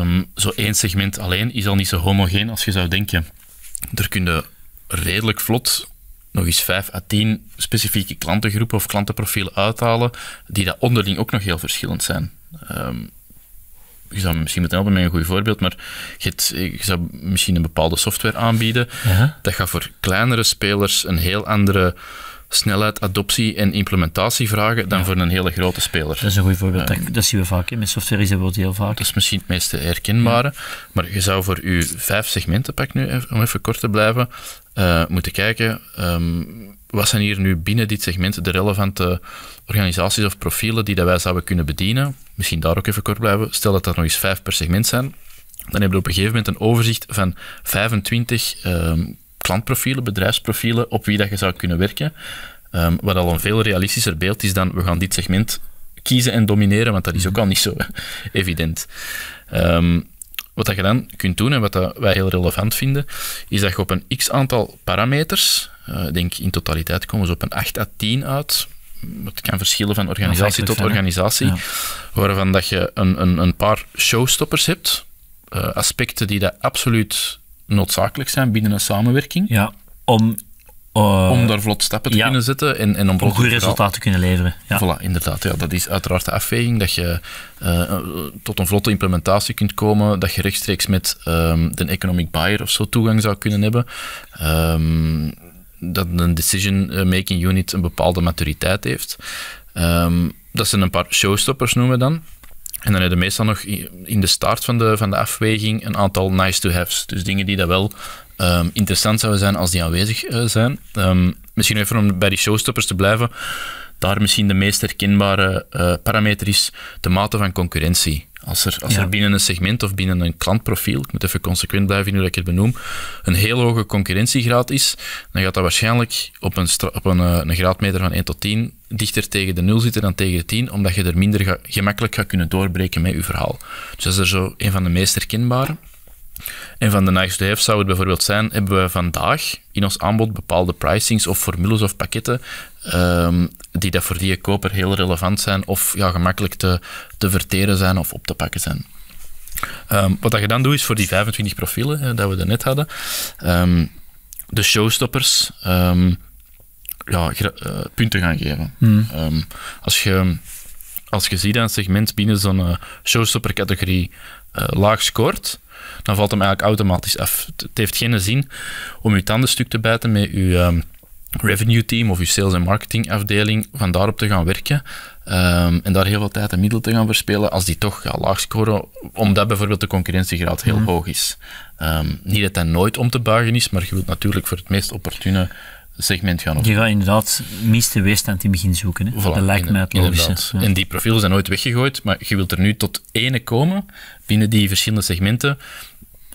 um, zo één segment alleen is al niet zo homogeen als je zou denken. Er kunnen redelijk vlot nog eens 5 à 10 specifieke klantengroepen of klantenprofielen uithalen, die dat onderling ook nog heel verschillend zijn. Ehm, je zou misschien moeten helpen met een goed voorbeeld, maar je, het, je zou misschien een bepaalde software aanbieden. Ja. Dat gaat voor kleinere spelers een heel andere snelheid, adoptie en implementatie vragen dan voor een hele grote speler. Dat is een goed voorbeeld. dat, zien we vaak. in Met software is dat wel heel vaak. Dat is misschien het meest herkenbare. Maar je zou voor je vijf segmenten, pak nu om even kort te blijven, eh, moeten kijken. Ehm, wat zijn hier nu binnen dit segment de relevante organisaties of profielen die dat wij zouden kunnen bedienen? Misschien daar ook even kort blijven. Stel dat dat nog eens vijf per segment zijn. Dan hebben we op een gegeven moment een overzicht van 25 ehm, klantprofielen, bedrijfsprofielen, op wie dat je zou kunnen werken. Ehm, wat al een veel realistischer beeld is dan we gaan dit segment kiezen en domineren, want dat is ook mhm. al niet zo evident. Ehm, wat je dan kunt doen en wat wij heel relevant vinden, is dat je op een x aantal parameters, uh, denk in totaliteit komen ze op een 8 à 10 uit. Het kan verschillen van organisatie tot organisatie, waarvan dat je een, een, een paar showstoppers hebt, eh, aspecten die dat absoluut noodzakelijk zijn binnen een samenwerking. Ja, om eh, om daar vlot stappen te kunnen zetten en, en om, goede resultaten te kunnen leveren. Ja. Voilà, inderdaad. Ja, dat is uiteraard de afweging dat je eh, eh, tot een vlotte implementatie kunt komen, dat je rechtstreeks met um, de economic buyer of zo toegang zou kunnen hebben. Ehm, dat een decision-making unit een bepaalde maturiteit heeft. Ehm, dat zijn een paar showstoppers, noemen we dan. En dan hebben we meestal nog in de start van de, van de afweging een aantal nice-to-haves. Dus dingen die dat wel Ehm, interessant zou zijn als die aanwezig eh, zijn. Ehm, misschien even om bij die showstoppers te blijven. Daar misschien de meest herkenbare eh, parameter is de mate van concurrentie. Als er, als er binnen een segment of binnen een klantprofiel, ik moet even consequent blijven in hoe ik het benoem, een heel hoge concurrentiegraad is, dan gaat dat waarschijnlijk op een, op een, eh, een graadmeter van 1 tot 10 dichter tegen de 0 zitten dan tegen de 10, omdat je er minder gemakkelijk gaat kunnen doorbreken met je verhaal. Dus dat is er zo een van de meest herkenbare. En van de nice to zou het bijvoorbeeld zijn, hebben we vandaag in ons aanbod bepaalde pricings of formules of pakketten ehm, die dat voor die koper heel relevant zijn of ja, gemakkelijk te, te verteren zijn of op te pakken zijn. Ehm, wat dat je dan doet is voor die 25 profielen hè, dat we net hadden, ehm, de showstoppers ja, eh, punten gaan geven. Hmm. als je als je ziet dat een segment binnen zo'n eh, showstopper-categorie eh, laag scoort, dan valt hem eigenlijk automatisch af. Het heeft geen zin om je tandenstuk te bijten met je ehm, revenue team of je sales en marketing afdeling, van daarop te gaan werken. Ehm, en daar heel veel tijd en middel te gaan verspelen als die toch gaat laag scoren, omdat bijvoorbeeld de concurrentiegraad heel mhm. hoog is. Ehm, niet dat dat nooit om te buigen is, maar je wilt natuurlijk voor het meest opportune segment gaan op. Je gaat inderdaad meeste weerstand in begin zoeken. Hè? Voilà, dat lijkt mij het Ja. En die profielen zijn nooit weggegooid, maar je wilt er nu tot ene komen binnen die verschillende segmenten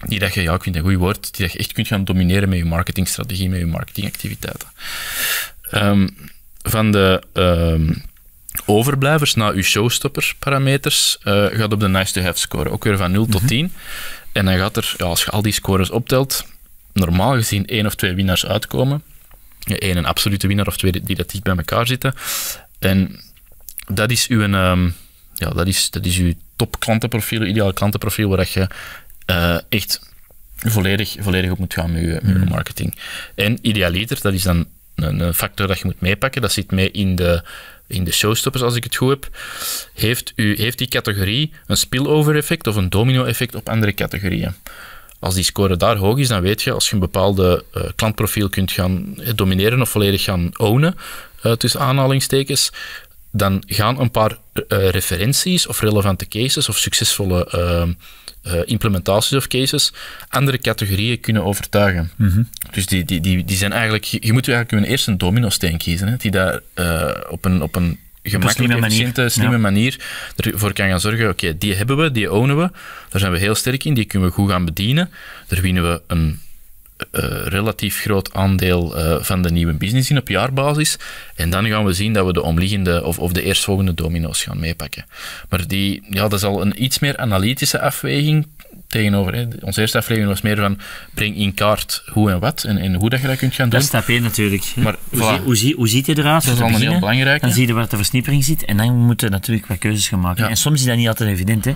die dat je, ja, ik vind een goed woord, die dat je echt kunt gaan domineren met je marketingstrategie, met je marketingactiviteiten. Ehm, van de ehm, overblijvers naar je showstopper-parameters eh, gaat op de nice-to-have score, ook weer van 0 tot 10. Mhm. En dan gaat er, ja, als je al die scores optelt, normaal gezien één of twee winnaars uitkomen. Eén een absolute winnaar of twee die dat dicht bij elkaar zitten. En dat is uw, um, ja, dat is, dat is uw top klantenprofiel, uw ideale klantenprofiel, waar dat je eh, echt volledig, volledig op moet gaan met je, hmm. marketing. En idealiter, dat is dan een, een, factor dat je moet meepakken, dat zit mee in de, in de showstoppers als ik het goed heb, heeft, u, heeft die categorie een spillover effect of een domino effect op andere categorieën als die score daar hoog is, dan weet je, als je een bepaalde eh, klantprofiel kunt gaan eh, domineren of volledig gaan ownen, uh, tussen aanhalingstekens, dan gaan een paar referenties of relevante cases of succesvolle implementaties of cases andere categorieën kunnen overtuigen. Mhm. Dus die, die, die, die zijn eigenlijk, je moet eigenlijk een eerste domino-steen kiezen, hè, die daar op, een, op een gemakkelijke, eh, slimme slimme manier ervoor kan gaan zorgen, oké, die hebben we, die ownen we, daar zijn we heel sterk in, die kunnen we goed gaan bedienen, daar winnen we een eh, relatief groot aandeel eh, van de nieuwe business in op jaarbasis. En dan gaan we zien dat we de omliggende of, of de eerstvolgende domino's gaan meepakken. Maar die, ja, dat is al een iets meer analytische afweging tegenover. Hè. Onze eerste aflevering was meer van breng in kaart hoe en wat en, en hoe dat je dat kunt gaan doen. Dat stap 1 natuurlijk. Maar hoe, voilà. hoe, zie, hoe, ziet je eruit? Dat is allemaal heel belangrijk. Dan zie je waar de versnippering zit en dan moeten we natuurlijk wat keuzes gaan maken. En soms is dat niet altijd evident. Hè.